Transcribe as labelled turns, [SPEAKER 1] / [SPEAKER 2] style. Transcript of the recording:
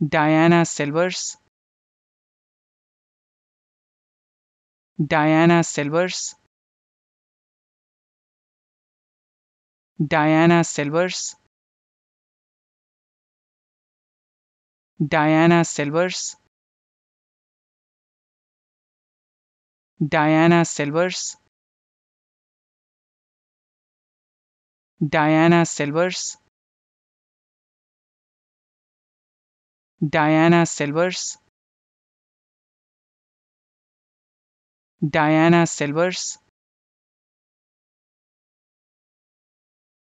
[SPEAKER 1] Diana Silvers Diana Silvers Diana Silvers Diana Silvers Diana Silvers Diana Silvers Diana Silvers Diana Silvers